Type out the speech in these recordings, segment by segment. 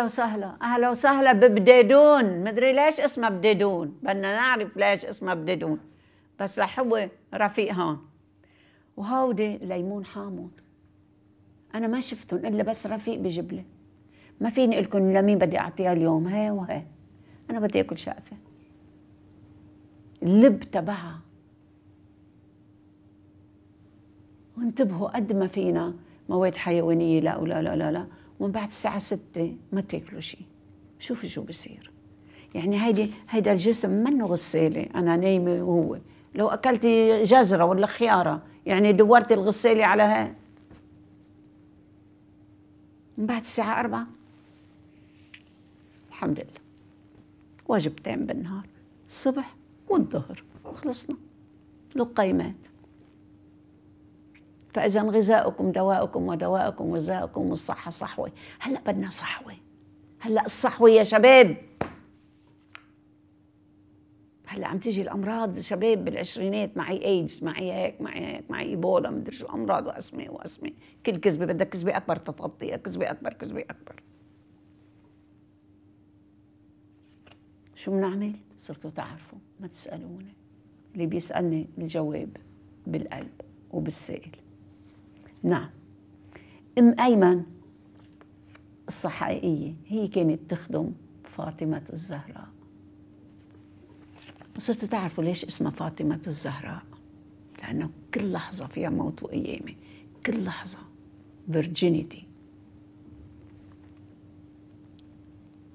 اهلا وسهلا اهلا وسهلا ببديدون مدري ليش اسمه بديدون بدنا نعرف ليش اسمه بديدون بس رح هو رفيق هون وهودي ليمون حامون انا ما شفتهم الا بس رفيق بجبله ما فيني اقول لكم لمين بدي اعطيها اليوم هي وهي انا بدي اكل شقفه اللب تبعها وانتبهوا قد ما فينا مواد حيوانيه لا ولا لا لا لا ومن بعد الساعة 6 ما تاكلوا شيء شوفوا شو بصير يعني هيدي هيدا الجسم منه غسالة أنا نايمة وهو لو اكلتي جزرة ولا خيارة يعني دورتي الغسالة على هاي من بعد الساعة 4 الحمد لله وجبتين بالنهار الصبح والظهر وخلصنا لقيمات فإذا غذاؤكم دواؤكم ودواؤكم غذاؤكم والصحة صحوة هلأ بدنا صحوة هلأ الصحوة يا شباب هلا عم تيجي الامراض شباب بالعشرينات معي ايدز معي هيك معي هيك معي ايبولا مدري شو امراض واسماء واسماء كل كذبه بدها كذبه اكبر تتغطيها كذبه اكبر كذبه اكبر شو بنعمل؟ صرتوا تعرفوا ما تسالوني اللي بيسالني الجواب بالقلب وبالسائل نعم أم أيمن قصة حقيقية هي كانت تخدم فاطمة الزهراء صرت تعرفوا ليش اسمها فاطمة الزهراء لأنه كل لحظة فيها موت وقيامة كل لحظة فيرجينيتي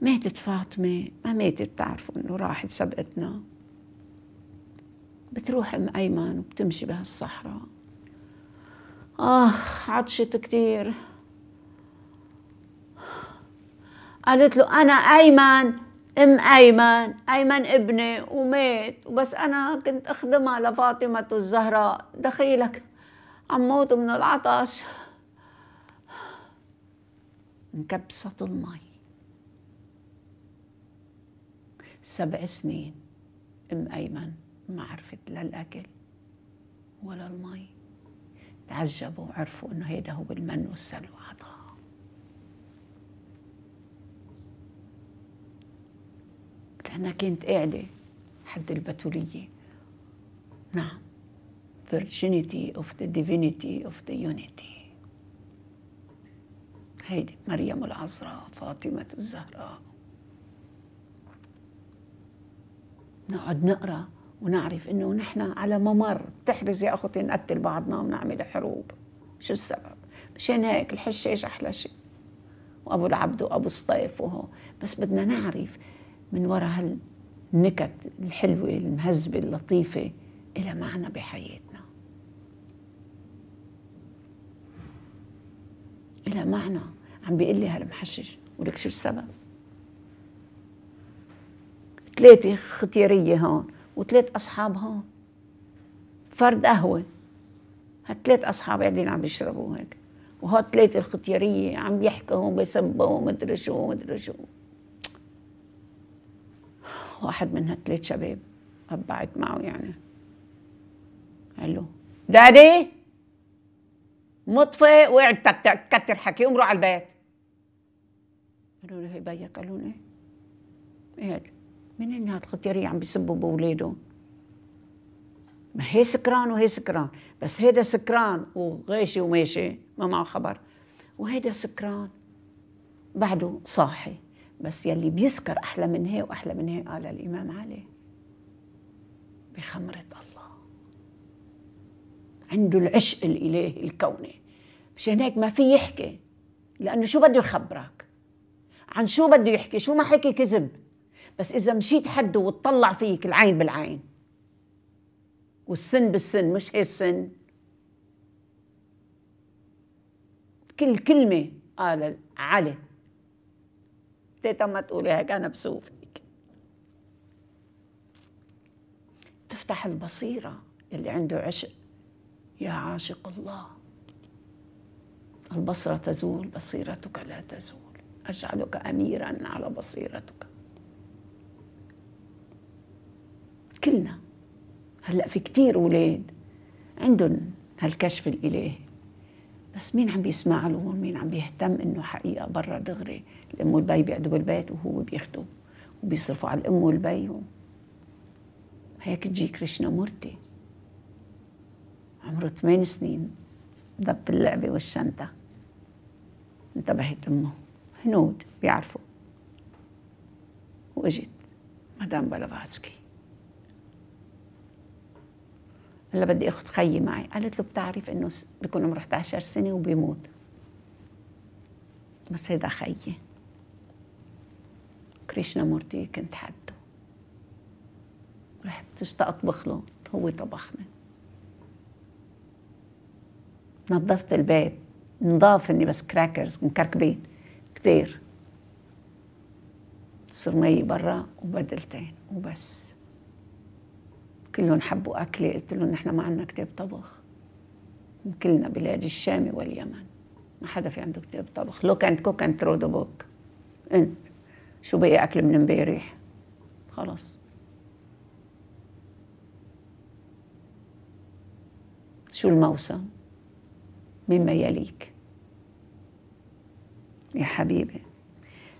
ماتت فاطمة ما ماتت تعرفوا إنه راحت سبقتنا بتروح أم أيمن وبتمشي بهالصحراء اخ آه، عطشت كتير قالت له انا ايمن ام ايمن ايمن ابني ومات وبس انا كنت اخدمها لفاطمه الزهراء دخيلك عم موت من العطش انكبست المي سبع سنين ام ايمن ما عرفت لا الاكل ولا المي تعجبوا وعرفوا انه هيدا هو المن والسلوى عطاها أنا كنت قاعدة حد البتولية نعم virginity of the divinity of the unity هيدي مريم العذراء فاطمة الزهراء نقعد نقرأ ونعرف انه نحن على ممر بتحرز يا اخوتي نقتل بعضنا ونعمل حروب شو السبب مشان هيك الحشيش احلى شيء وابو العبد وابو الصيف وهو بس بدنا نعرف من وراء هالنكت الحلوه المهذبه اللطيفه إلى معنى بحياتنا إلى معنى عم بيقول لي هالمحشش ولك شو السبب ثلاثة ختيارية هون وثلاث أصحاب هون فرد قهوة هالثلاث أصحاب قاعدين عم بيشربوا هيك وهاد ثلاثة الختيارية عم بيحكوا وبيسبوا ومدري شو ومدري شو واحد من هالثلاث شباب قبعت معه يعني قال له دادي مطفي وقعد تكتر حكي ومروا على البيت قالوا له هي بيك قالوا لي ايه, إيه. منين هالختيارية عم بيسبوا بولاده ما هي سكران وهي سكران بس هيدا سكران وغاشي وماشي ما معه خبر وهيدا سكران بعده صاحي بس يلي بيسكر أحلى من هي وأحلى من هي قال الإمام علي بخمرة الله عنده العشق الإلهي الكوني مشان هيك ما في يحكي لأنه شو بده يخبرك عن شو بده يحكي شو ما حكي كذب بس إذا مشيت حده وتطلع فيك العين بالعين والسن بالسن مش هي السن كل كلمة قال علي تيتا ما تقولي هيك أنا بسوفك تفتح البصيرة اللي عنده عشق يا عاشق الله البصرة تزول بصيرتك لا تزول أجعلك أميرا على بصيرتك كلنا هلا في كتير اولاد عندهم هالكشف الالهي بس مين عم بيسمع لهم مين عم بيهتم انه حقيقه برا دغري الام والبي بيقعدوا بالبيت وهو بياخده وبيصرفوا على الام والبي و... هيك تجي كريشنا مورتي عمره ثمان سنين ضبط اللعبة والشنطة انتبهت أمه هنود بيعرفوا وإجت مدام بلافاتسكي هلا بدي اخذ خيي معي قالت له بتعرف انه بيكون عمره 11 سنه وبيموت بس هيدا خيي كريشنا مورتي كنت حده رحت اشتقت اطبخ له هو طبخني نظفت البيت نضاف اني بس كراكرز مكركبين كثير صرمي برا وبدلتين وبس كلهم حبوا أكلي قلت لهم نحن ما عندنا كتاب طبخ كلنا بلاد الشام واليمن ما حدا في عنده كتاب طبخ لوك اند كوك اند ثرو ذا بوك انت شو بقي اكل من امبارح خلص شو الموسم مما يليك يا حبيبي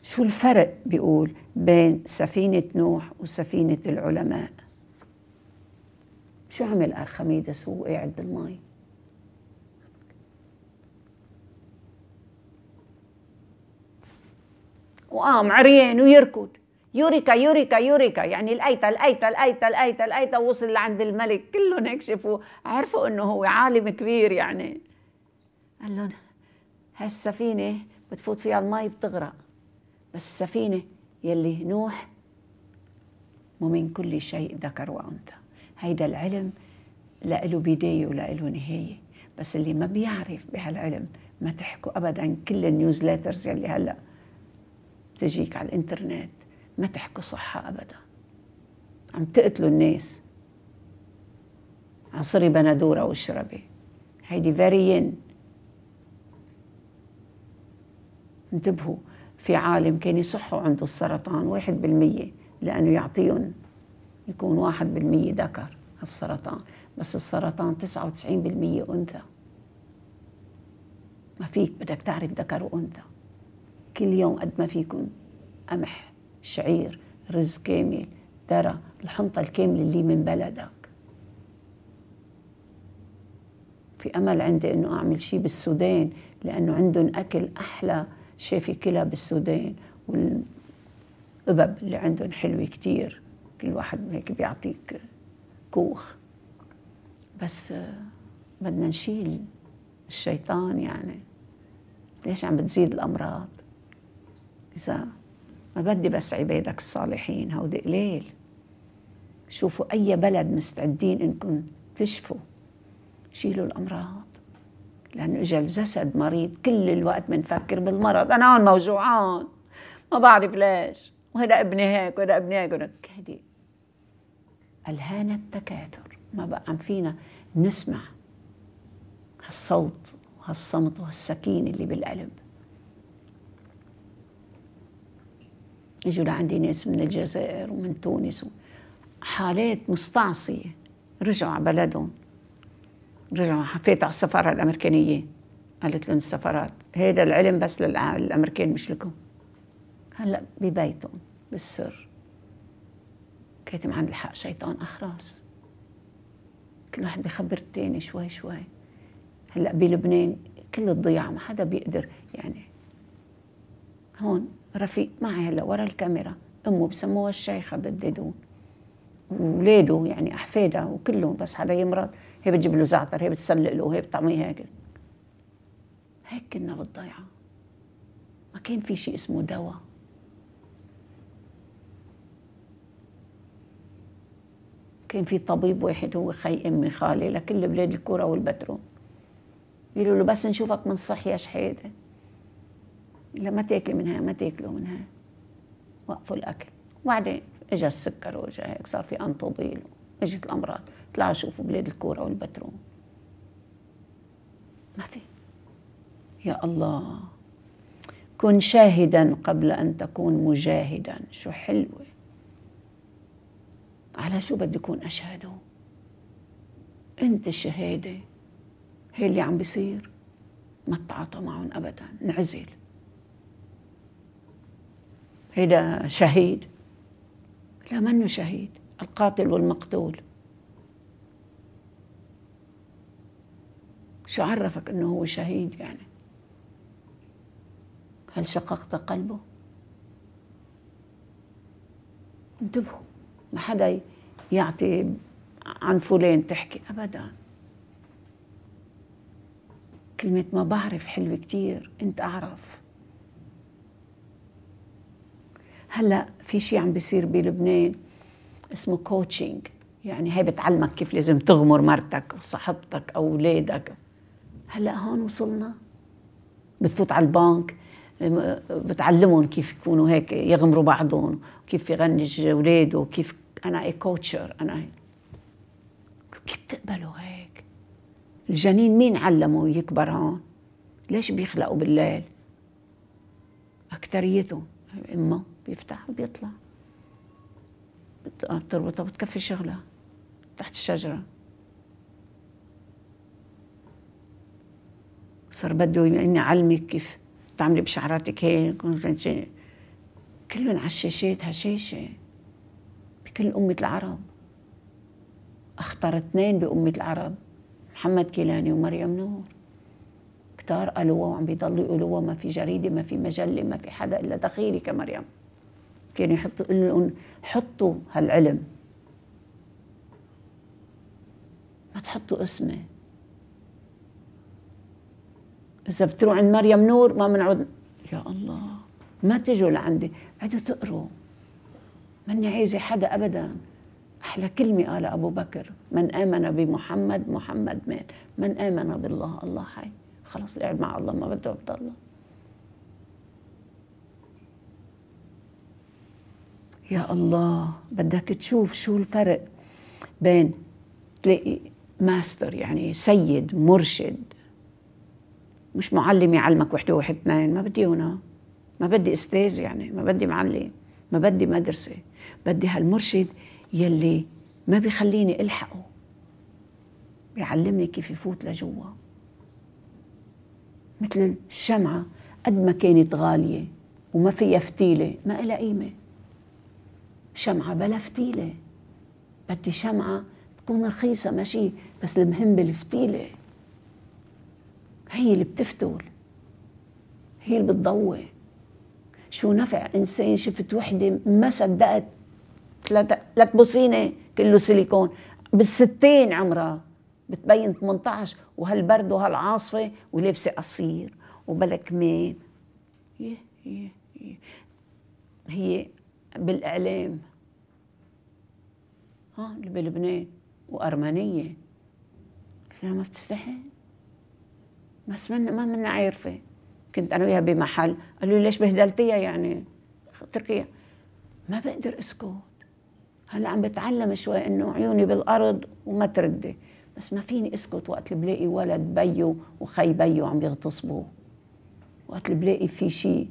شو الفرق بيقول بين سفينة نوح وسفينة العلماء شو عمل أرخميدس وهو قاعد بالماء وقام عريان ويركض يوريكا يوريكا يوريكا يعني الأيتا الأيتا الأيتا الأيتا الأيتا وصل لعند الملك كلهم هيك شافوه عرفوا إنه هو عالم كبير يعني قال لهم هالسفينة بتفوت فيها المي بتغرق بس السفينة يلي نوح ومن كل شيء ذكر وأنثى هيدا العلم لا له بداية ولا له نهاية بس اللي ما بيعرف بهالعلم ما تحكوا أبدا كل النيوزليترز يلي هلأ بتجيك على الانترنت ما تحكوا صحة أبدا عم تقتلوا الناس عصري بندورة واشربي هيدي فاريين انتبهوا في عالم كان يصحوا عنده السرطان واحد بالمية لأنه يعطيهم يكون واحد بالمية ذكر السرطان بس السرطان تسعة وتسعين بالمية أنثى ما فيك بدك تعرف ذكر وأنثى كل يوم قد ما فيكم قمح شعير رز كامل ترى الحنطة الكاملة اللي من بلدك في أمل عندي أنه أعمل شيء بالسودان لأنه عندهم أكل أحلى شافي كلها بالسودان والقبب اللي عندهم حلوة كتير كل واحد هيك بيعطيك كوخ بس بدنا نشيل الشيطان يعني ليش عم بتزيد الأمراض إذا ما بدي بس عبادك الصالحين هودي قليل شوفوا أي بلد مستعدين إنكم تشفوا شيلوا الأمراض لأنه اجى الجسد مريض كل الوقت بنفكر بالمرض أنا هون موجوعان ما بعرف ليش وهذا ابني هيك وهذا ابني هيك هيدي ألهانا التكاثر ما بقى فينا نسمع هالصوت وهالصمت وهالسكين اللي بالقلب اجوا لعندي ناس من الجزائر ومن تونس حالات مستعصية رجعوا على بلدهم رجعوا حفيت على السفارة الأمريكانية قالت لهم السفارات هذا العلم بس للأمريكان مش لكم هلأ ببيتهم بالسر كاتم عند الحق شيطان أخراس آه، كل واحد بيخبر التاني شوي شوي هلا بلبنان كل الضياع ما حدا بيقدر يعني هون رفيق معي هلا ورا الكاميرا امه بسموها الشيخه بددون وولاده يعني احفادها وكلهم بس حدا يمرض هي بتجيب له زعتر هي بتسلق له هي بتطعميه هيك هيك كنا بالضيعه ما كان في شيء اسمه دواء كان في طبيب واحد هو خي امي خالي لكل بلاد الكره والبترول يقولوا له بس نشوفك من صح يا شحاده لا ما تاكل منها ما تاكلوا منها وقفوا الاكل وبعدين اجى السكر واجى هيك صار في انطوبيل اجت الامراض طلعوا شوفوا بلاد الكوره والبترول ما في يا الله كن شاهدا قبل ان تكون مجاهدا شو حلوه على شو بدي يكون أشهده أنت الشهادة هي اللي عم بيصير ما تتعاطى معهم أبدا انعزل هيدا شهيد لا منه شهيد القاتل والمقتول شو عرفك انه هو شهيد يعني هل شققت قلبه انتبهوا ما حدا يعطي عن فلان تحكي أبدا كلمة ما بعرف حلوة كتير أنت أعرف هلأ في شيء عم بيصير بلبنان اسمه كوتشنج يعني هي بتعلمك كيف لازم تغمر مرتك أو صاحبتك أو أولادك هلأ هون وصلنا بتفوت على البنك بتعلمهم كيف يكونوا هيك يغمروا بعضهم وكيف يغنج اولاده وكيف انا اي كوتشر انا كيف تقبلوا هيك الجنين مين علمه يكبر هون ليش بيخلقوا بالليل اكثريتهم امه بيفتح وبيطلع بتربطها بتكفي شغلها تحت الشجره صار بده اني اعلمك كيف تعملي بشعراتك هيك كلهم على الشاشات هشاشه كل أمة العرب أخطر اثنين بأمة العرب محمد كيلاني ومريم نور كتار قالوها وعم بيضلوا يقولوها ما في جريدة ما في مجلة ما في حدا إلا دخيلي كمريم كانوا يحطوا لهم حطوا هالعلم ما تحطوا اسمي إذا بتروح عند مريم نور ما منعود يا الله ما تجوا لعندي عدوا تقروا من عايزة حدا أبدا أحلى كلمة قال أبو بكر من آمن بمحمد محمد مات من آمن بالله الله حي خلاص لعب مع الله ما بده عبد الله يا الله بدك تشوف شو الفرق بين تلاقي ماستر يعني سيد مرشد مش معلم يعلمك وحده واحد اثنين ما بدي هنا ما بدي استاذ يعني ما بدي معلم ما بدي مدرسه بدي هالمرشد يلي ما بيخليني الحقه بيعلمني كيف يفوت لجوا مثل الشمعة قد ما كانت غالية وما فيها فتيلة ما إلها قيمة شمعة بلا فتيلة بدي شمعة تكون رخيصة ماشي بس المهم بالفتيلة هي اللي بتفتول هي اللي بتضوي شو نفع إنسان شفت وحدة ما صدقت لا تبصيني كله سيليكون بالستين عمرها بتبين 18 وهالبرد وهالعاصفه ولابسه قصير وبلا كمام هي بالاعلام ها اللي بلبنان وارمنيه قلت ما بتستحي بس من ما منا عارفه كنت انا وياها بمحل قالوا لي ليش بهدلتيها يعني تركيا ما بقدر اسكت هلا عم بتعلم شوي انه عيوني بالارض وما تردي بس ما فيني اسكت وقت اللي بلاقي ولد بيو وخي بيو عم يغتصبوا وقت اللي بلاقي في شيء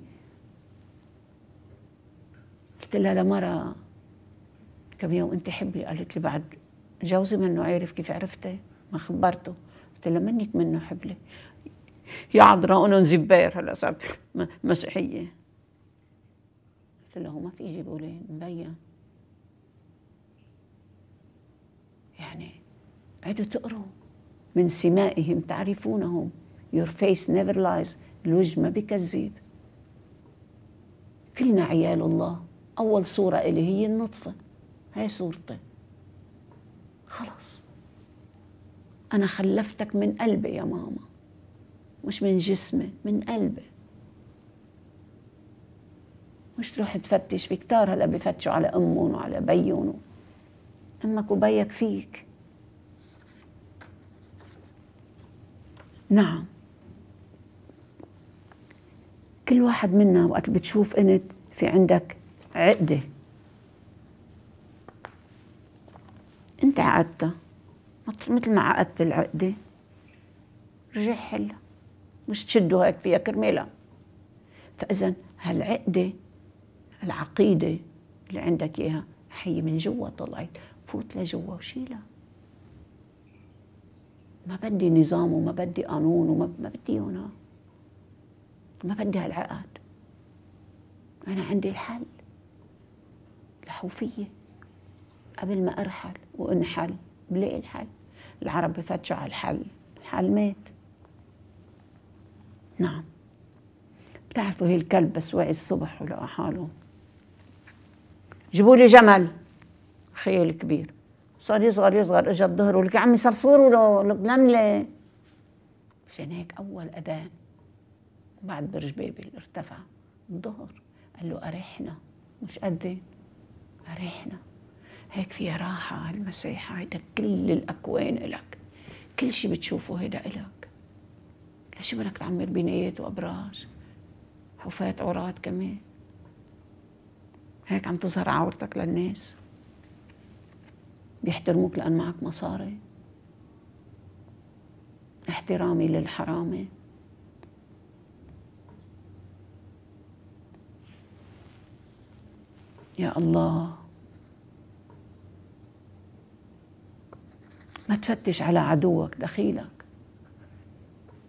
قلت لها لمرة كم يوم انت حبلي قالت لي بعد جوزي منه عارف كيف عرفتي ما خبرته قلت لها منك منه حبلي يا عذراء انهم زبير هلا صارت مسيحيه قلت له ما في يجيبوا لي مبين يعني عدوا تقروا من سمائهم تعرفونهم your face never lies الوجه ما بكذب كلنا عيال الله أول صورة إلي هي النطفة هاي صورتي خلص أنا خلفتك من قلبي يا ماما مش من جسمي من قلبي مش تروح تفتش في كتار هلا بفتشوا على أمهم وعلى بيهم أمك وبيك فيك نعم كل واحد منا وقت بتشوف انت في عندك عقدة انت عقدتها مثل ما عقدت العقدة رجع حلها مش تشدوا هيك فيها كرمالها فإذا هالعقدة العقيدة اللي عندك إياها هي من جوا طلعت فوت لجوا وشيلها ما بدي نظام وما بدي قانون وما ما بدي هنا ما بدي هالعقد أنا عندي الحل الحوفية قبل ما أرحل وأنحل بلاقي الحل العرب بفتشوا على الحل الحل مات نعم بتعرفوا هي الكلب بس وعي الصبح ولقى حاله جيبوا لي جمل خيال كبير صار يصغر يصغر اجى الظهر ولك عمي صرصور ولك نمله مشان هيك اول اذان بعد برج بابل ارتفع الظهر قال له ارحنا مش اذن إيه؟ ارحنا هيك فيها راحة هالمسيحة هيدا كل الأكوان إلك كل شي بتشوفه هيدا إلك ليش بدك تعمر بنايات وأبراج حفاة عورات كمان هيك عم تظهر عورتك للناس بيحترموك لأن معك مصاري احترامي للحرامي يا الله ما تفتش على عدوك دخيلك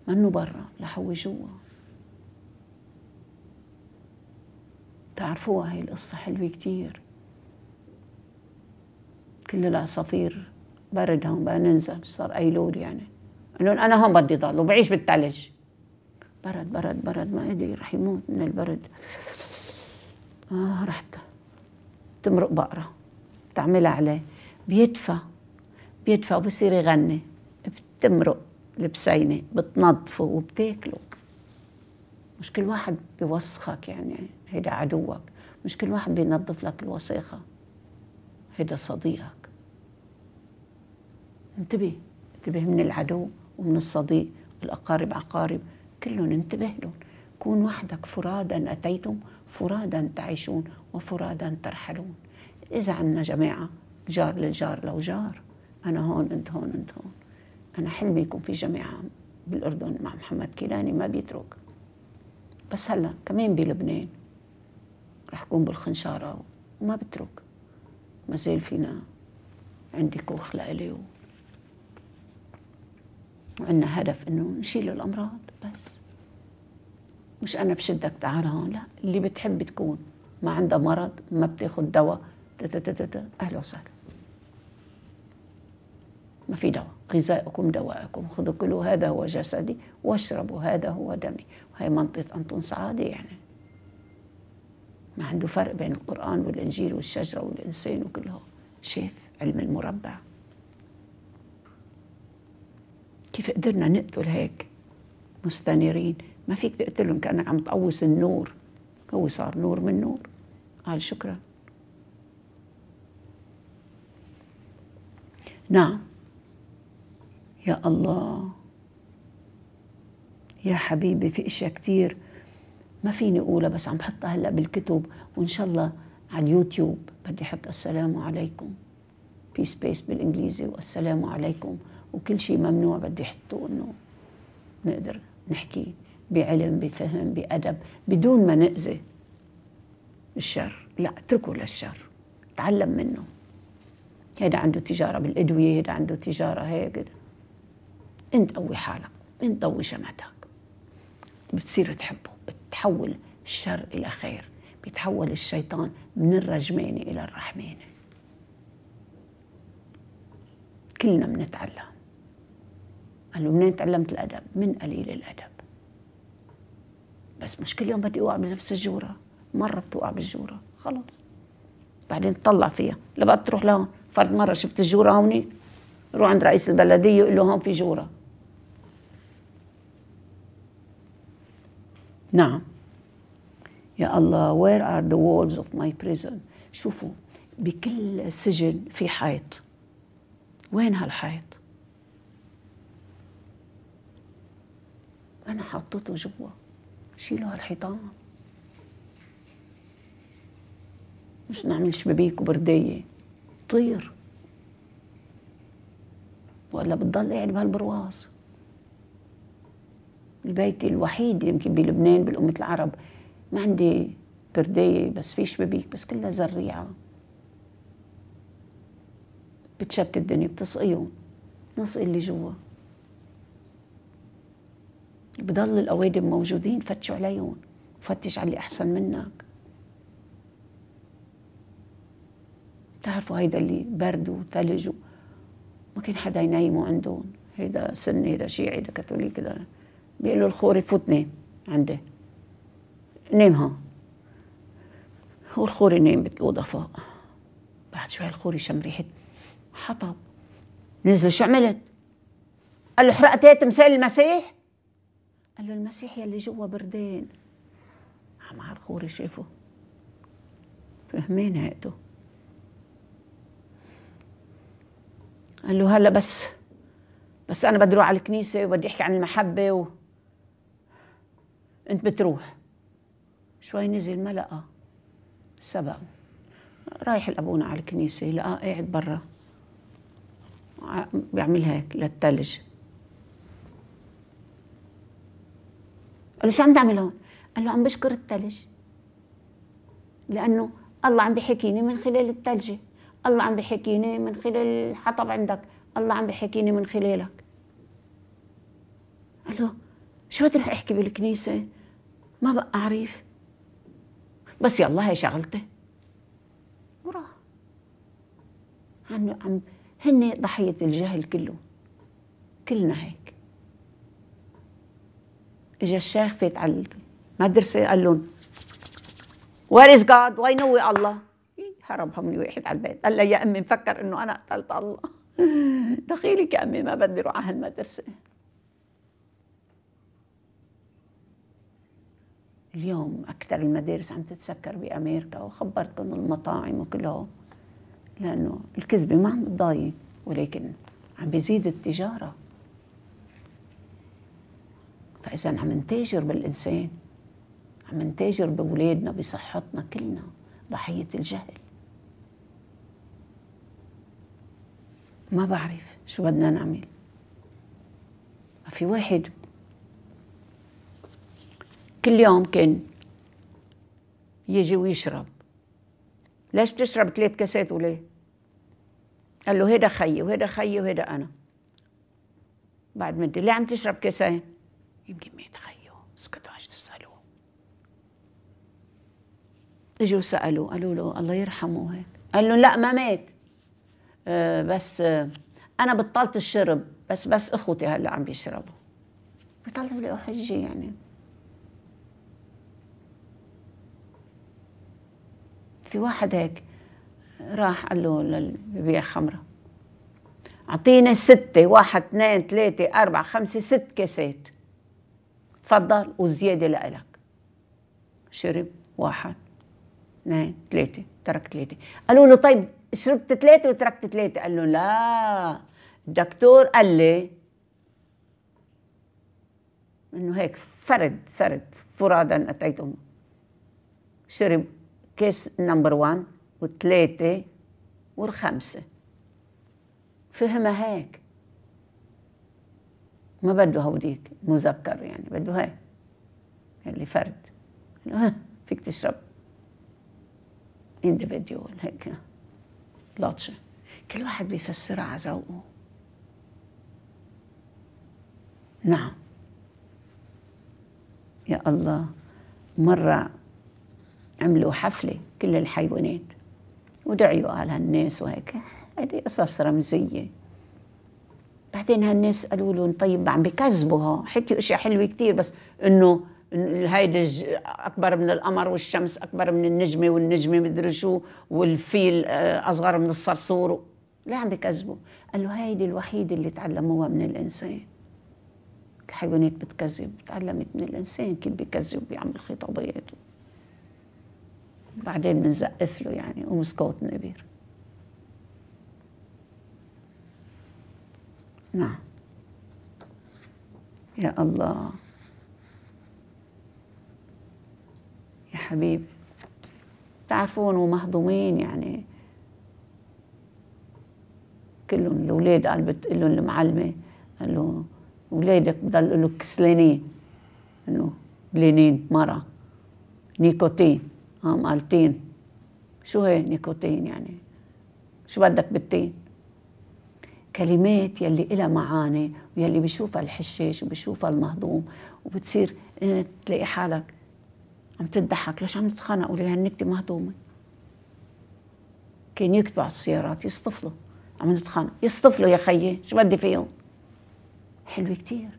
منو برا لحوي جوا تعرفوها هي القصة حلوة كتير كل العصافير برد هون بقى ننزل صار ايلول يعني قالون انا هون بدي ضل وبعيش بالثلج برد برد برد ما قدر رح يموت من البرد اه رحت تمرق بقره بتعملها عليه بيدفى بيدفى وبصير يغني بتمرق البسينه بتنظفه وبتاكله مش كل واحد بيوسخك يعني هيدا عدوك مش كل واحد بينظف لك الوسيخه هيدا صديقك انتبه انتبه من العدو ومن الصديق الأقارب عقارب كلهم انتبه لهم كون وحدك فرادا أتيتم فرادا تعيشون وفرادا ترحلون إذا عنا جماعة جار للجار لو جار أنا هون أنت هون أنت هون أنا حلمي يكون في جماعة بالأردن مع محمد كيلاني ما بيترك بس هلا كمان بلبنان رح كون بالخنشارة وما بترك ما زال فينا عندي كوخ لإلي و... وعندنا هدف انه نشيل الامراض بس مش انا بشدك تعال هون لا اللي بتحب تكون ما عندها مرض ما بتاخذ دواء اهلا وسهلا ما في دواء غذاؤكم دوائكم خذوا كلوا هذا هو جسدي واشربوا هذا هو دمي وهي منطقة أنطون سعادة يعني ما عنده فرق بين القرآن والإنجيل والشجرة والإنسان وكل هو شايف علم المربع كيف قدرنا نقتل هيك مستنيرين ما فيك تقتلهم كأنك عم تقوس النور هو صار نور من نور قال شكرا نعم يا الله يا حبيبي في اشياء كتير ما فيني اقولها بس عم بحطها هلا بالكتب وان شاء الله على اليوتيوب بدي احط السلام عليكم في سبيس بالانجليزي والسلام عليكم وكل شيء ممنوع بده يحطوه انه نقدر نحكي بعلم بفهم بأدب بدون ما نأذي الشر لا اتركه للشر تعلم منه هيدا عنده تجارة بالأدوية هيدا عنده تجارة هيك انت قوي حالك انت قوي شمعتك بتصير تحبه بتحول الشر إلى خير بيتحول الشيطان من الرجمانة إلى الرحمانة كلنا بنتعلم قال له منين تعلمت الادب؟ من قليل الادب بس مش كل يوم بدي اوقع بنفس الجوره مره بتوقع بالجوره خلص بعدين تطلع فيها لبقى تروح لهون فرد مره شفت الجوره هوني روح عند رئيس البلديه وقول له هون في جوره نعم يا الله وير ار ذا وولز اوف ماي بريزن شوفوا بكل سجن في حيط وين هالحيط أنا حطيته جوا شيلوا هالحيطان مش نعمل شبابيك وبردية طير ولا بتضل قاعد بهالبرواز البيت الوحيد يمكن بلبنان بالأمة العرب ما عندي بردية بس في شبابيك بس كلها زريعة بتشتت الدنيا بتسقيهم نسقي اللي جوا بضل الأوادم موجودين فتشوا عليهم فتش على اللي احسن منك بتعرفوا هيدا اللي برد وثلج ما كان حدا ينايموا عندهم هيدا سني هيدا شيعي هيدا كاثوليك هيدا بيقول له الخوري فوت نام عندي نامها والخوري نام بالأوضة فوق بعد شوي الخوري شم ريحة حطب نزل شو عملت؟ قال له حرقت تمثال المسيح قال له المسيح يلي جوا بردان عمار خوري شافه فهمان هيئته قال له هلا بس بس انا بدي اروح على الكنيسه وبدي احكي عن المحبه و... انت بتروح شوي نزل ما لقى سبق رايح لابونا على الكنيسه لقى قاعد برا بيعمل هيك للثلج قال له شو عم تعمل هون؟ قال له عم بشكر الثلج لانه الله عم بيحكيني من خلال الثلجه الله عم بيحكيني من خلال الحطب عندك الله عم بيحكيني من خلالك قال له شو بدي احكي بالكنيسه ما بقى عارف بس يلا هي شغلتي وراح عم هن ضحيه الجهل كله كلنا هيك اجى الشيخ فات على المدرسه قال لهم وير از جاد وين هو الله هربها من واحد على البيت قال لي يا امي مفكر انه انا قتلت الله دخيلك يا امي ما بدي اروح على هالمدرسه اليوم اكثر المدارس عم تتسكر بامريكا وخبرتكم المطاعم وكله لانه الكذبه ما عم تضايق ولكن عم بيزيد التجاره إذا عم نتاجر بالإنسان عم نتاجر بأولادنا بصحتنا كلنا ضحية الجهل ما بعرف شو بدنا نعمل في واحد كل يوم كان يجي ويشرب ليش بتشرب ثلاث كاسات وليه؟ قال له هيدا خيي وهيدا خيي وهيدا انا بعد مدة ليه عم تشرب كاسين؟ يمكن ما يتخيوا سكتوا عشان تسألوه اجوا سألوا قالوا له الله يرحمه هيك قال له لا ما مات آه، بس آه، انا بطلت الشرب بس بس اخوتي هلا عم بيشربوا بطلت بلاقوا حجه يعني في واحد هيك راح قال له للبيع خمره اعطيني ستة واحد اثنين ثلاثة أربعة خمسة ست كاسات تفضل والزيادة لإلك شرب واحد اثنين ثلاثة ترك ثلاثة قالوا له طيب شربت ثلاثة وتركت ثلاثة قال له لا الدكتور قال لي انه هيك فرد فرد فرادا اتيتهم شرب كيس نمبر 1 والثلاثة والخمسة فهمها هيك ما بده هوديك مذكر يعني بده هاي اللي فرد ها فيك تشرب individual هيك لطشه كل واحد بيفسرها على ذوقه نعم يا الله مرة عملوا حفلة كل الحيوانات ودعيوا على الناس وهيك هذه قصص رمزية بعدين هالناس قالوا لهم طيب عم بكذبوا حكيوا اشياء حلوه كثير بس انه هيدا اكبر من القمر والشمس اكبر من النجمه والنجمه مدري شو والفيل آه، اصغر من الصرصور ليه عم بكذبوا؟ قال له هيدي الوحيده اللي تعلموها من الانسان الحيوانات بتكذب تعلمت من الانسان كيف بكذب وبيعمل خطابات بعدين بنزقف له يعني ومسكوت نبير نعم يا الله يا حبيبي تعرفون ومهضومين يعني كلهم الاولاد قال بتقول لهم المعلمه قال له اولادك بضل له كسلانين انه لينين مرة نيكوتين قام آه، قال تين شو هي نيكوتين يعني شو بدك بالتين كلمات يلي إلها معاني ويلي بيشوفها الحشاش وبيشوفها المهضوم وبتصير تلاقي حالك عم تضحك ليش عم تتخانق ليه هالنكتة مهضومة كان يكتبوا على السيارات يصطفلوا عم نتخانق يصطفلوا يا خيي شو بدي فيهم حلوة كتير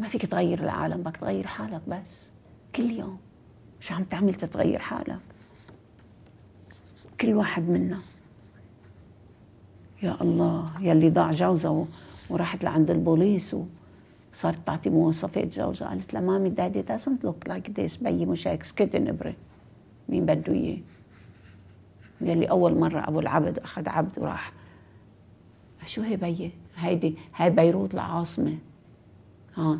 ما فيك تغير العالم بدك تغير حالك بس كل يوم شو عم تعمل تتغير حالك كل واحد منا يا الله يلي ضاع جوزها وراحت لعند البوليس وصارت تعطي مواصفات جوزها قالت لها مامي دادي doesn't look like this بيي مش هيك سكت نبره مين بده اياه يلي اول مره ابو العبد اخذ عبد وراح شو هي بيي هيدي هاي بيروت العاصمه هون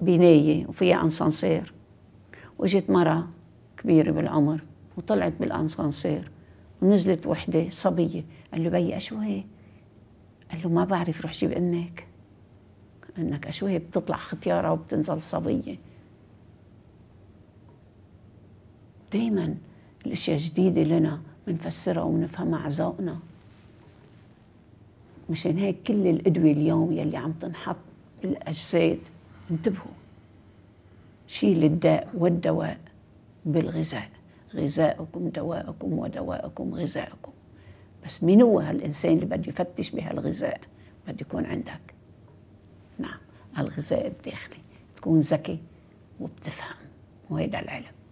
بنايه وفيها انسانسير واجت مره كبيره بالعمر وطلعت بالانسانسير ونزلت وحده صبيه قال له بي هي؟ قال له ما بعرف روح جيب أمك انك هي بتطلع ختياره وبتنزل صبيه دائما الاشياء جديده لنا بنفسرها وبنفهمها على ذوقنا مشان هيك كل الادويه اليوم يلي عم تنحط بالاجساد انتبهوا شيل الداء والدواء بالغذاء غذاءكم دواءكم ودواءكم غذاءكم بس مين هو هالإنسان اللي بده يفتش بهالغذاء بده يكون عندك نعم الغذاء الداخلي تكون ذكي وبتفهم وهيدا العلم